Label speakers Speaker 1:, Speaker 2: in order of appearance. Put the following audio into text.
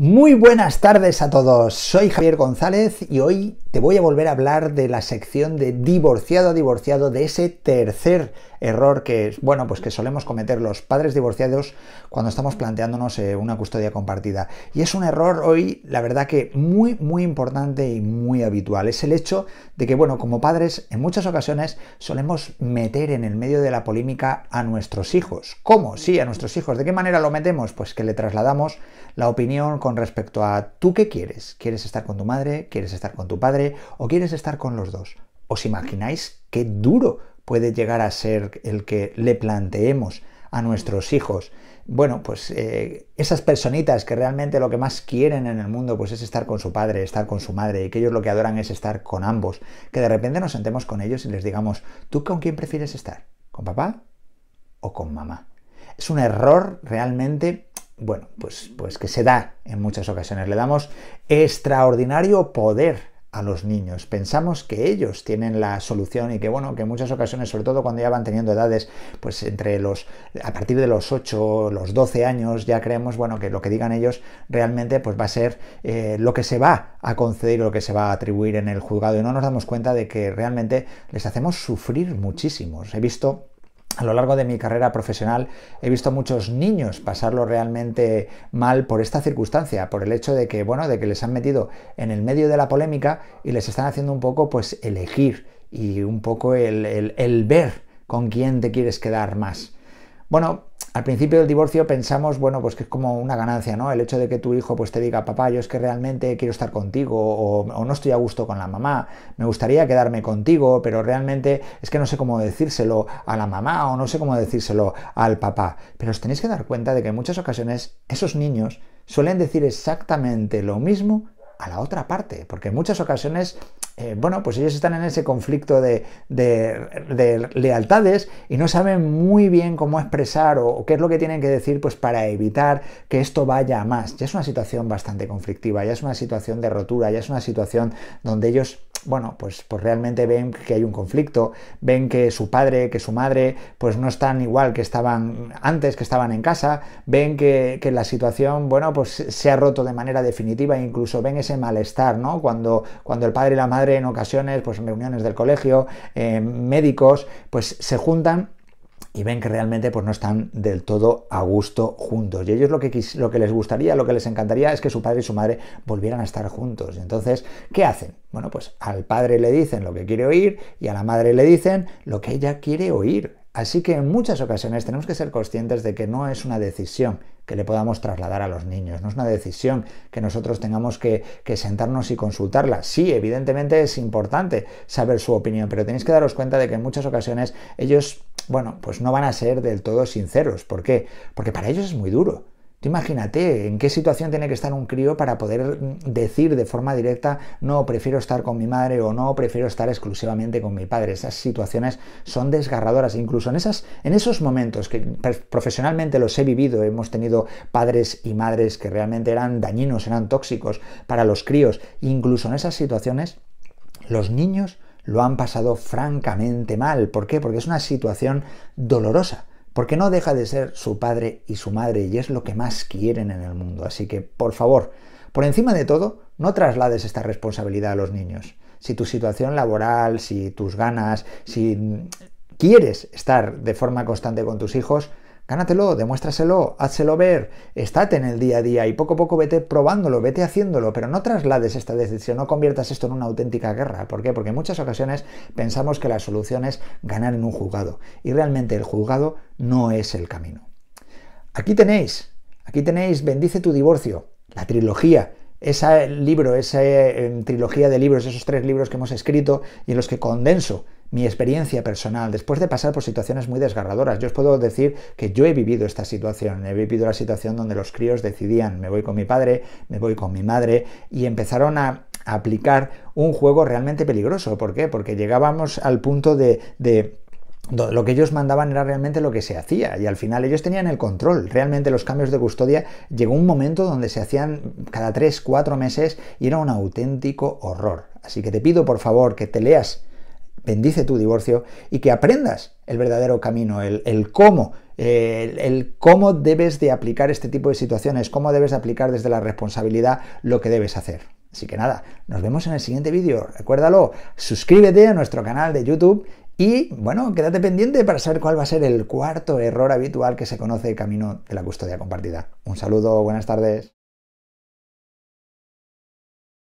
Speaker 1: Muy buenas tardes a todos, soy Javier González y hoy te voy a volver a hablar de la sección de divorciado a divorciado, de ese tercer error que, bueno, pues que solemos cometer los padres divorciados cuando estamos planteándonos eh, una custodia compartida. Y es un error hoy, la verdad que muy, muy importante y muy habitual. Es el hecho de que, bueno, como padres, en muchas ocasiones solemos meter en el medio de la polémica a nuestros hijos. ¿Cómo? Sí, a nuestros hijos. ¿De qué manera lo metemos? Pues que le trasladamos la opinión con respecto a tú qué quieres. ¿Quieres estar con tu madre? ¿Quieres estar con tu padre? o quieres estar con los dos. ¿Os imagináis qué duro puede llegar a ser el que le planteemos a nuestros hijos? Bueno, pues eh, esas personitas que realmente lo que más quieren en el mundo pues es estar con su padre, estar con su madre, y que ellos lo que adoran es estar con ambos, que de repente nos sentemos con ellos y les digamos, ¿tú con quién prefieres estar? ¿Con papá o con mamá? Es un error realmente bueno, pues, pues que se da en muchas ocasiones. Le damos extraordinario poder a los niños. Pensamos que ellos tienen la solución y que, bueno, que en muchas ocasiones, sobre todo cuando ya van teniendo edades, pues entre los, a partir de los 8, los 12 años, ya creemos, bueno, que lo que digan ellos realmente pues va a ser eh, lo que se va a conceder lo que se va a atribuir en el juzgado y no nos damos cuenta de que realmente les hacemos sufrir muchísimos. He visto a lo largo de mi carrera profesional he visto muchos niños pasarlo realmente mal por esta circunstancia, por el hecho de que, bueno, de que les han metido en el medio de la polémica y les están haciendo un poco, pues, elegir y un poco el, el ver con quién te quieres quedar más. Bueno, al principio del divorcio pensamos, bueno, pues que es como una ganancia, ¿no? El hecho de que tu hijo pues te diga, papá, yo es que realmente quiero estar contigo o, no estoy a gusto con la mamá, me gustaría quedarme contigo, pero realmente es que no sé cómo decírselo a la mamá o no sé cómo decírselo al papá. Pero os tenéis que dar cuenta de que en muchas ocasiones esos niños suelen decir exactamente lo mismo a la otra parte, porque en muchas ocasiones eh, bueno, pues ellos están en ese conflicto de, lealtades y no saben muy bien cómo expresar o, qué es lo que tienen que decir pues para evitar que esto vaya a más. Ya es una situación bastante conflictiva, ya es una situación de rotura, ya es una situación donde ellos bueno, pues, pues realmente ven que hay un conflicto, ven que su padre, que su madre, pues no están igual que estaban antes, que estaban en casa, ven que, la situación, bueno, pues se ha roto de manera definitiva, e incluso ven ese malestar, ¿no? Cuando, cuando el padre y la madre en ocasiones, pues en reuniones del colegio, eh, médicos, pues se juntan y ven que realmente pues, no están del todo a gusto juntos. Y ellos lo que, lo que les gustaría, lo que les encantaría es que su padre y su madre volvieran a estar juntos. Y entonces, ¿qué hacen? Bueno, pues al padre le dicen lo que quiere oír y a la madre le dicen lo que ella quiere oír. Así que en muchas ocasiones tenemos que ser conscientes de que no es una decisión que le podamos trasladar a los niños, no es una decisión que nosotros tengamos que, que, sentarnos y consultarla. Sí, evidentemente es importante saber su opinión, pero tenéis que daros cuenta de que en muchas ocasiones ellos bueno, pues no van a ser del todo sinceros. ¿Por qué? Porque para ellos es muy duro. imagínate en qué situación tiene que estar un crío para poder mm, decir de forma directa, no, prefiero estar con mi madre o no, prefiero estar exclusivamente con mi padre. Esas situaciones son desgarradoras. E incluso en, esas, en esos momentos que profesionalmente los he vivido, hemos tenido padres y madres que realmente eran dañinos, eran tóxicos para los críos. Incluso en esas situaciones, los niños lo han pasado francamente mal. ¿Por qué? Porque es una situación dolorosa porque no deja de ser su padre y su madre y es lo que más quieren en el mundo. Así que, por favor, por encima de todo, no traslades esta responsabilidad a los niños. Si tu situación laboral, si tus ganas, si quieres estar de forma constante con tus hijos, Gánatelo, demuéstraselo, házselo ver, estate en el día a día y poco a poco vete probándolo, vete haciéndolo, pero no traslades esta decisión, no conviertas esto en una auténtica guerra. ¿Por qué? Porque en muchas ocasiones pensamos que la solución es ganar en un juzgado y realmente el juzgado no es el camino. Aquí tenéis, aquí tenéis Bendice tu divorcio, la trilogía, ese libro, esa em, trilogía de libros, esos tres libros que hemos escrito y en los que condenso mi experiencia personal, después de pasar por situaciones muy desgarradoras. Yo os puedo decir que yo he vivido esta situación, he vivido la situación donde los críos decidían, me voy con mi padre, me voy con mi madre, y empezaron a aplicar un juego realmente peligroso. ¿Por qué? Porque llegábamos al punto de, lo que ellos mandaban era realmente lo que se hacía y al final ellos tenían el control. Realmente los cambios de custodia llegó un momento donde se hacían cada 3, 4 meses y era un auténtico horror. Así que te pido por favor que te leas bendice tu divorcio y que aprendas el verdadero camino, el, cómo, el, cómo debes de aplicar este tipo de situaciones, cómo debes de aplicar desde la responsabilidad lo que debes hacer. Así que nada, nos vemos en el siguiente vídeo. Recuérdalo, suscríbete a nuestro canal de YouTube y bueno, quédate pendiente para saber cuál va a ser el cuarto error habitual que se conoce camino de la custodia compartida. Un saludo, buenas tardes.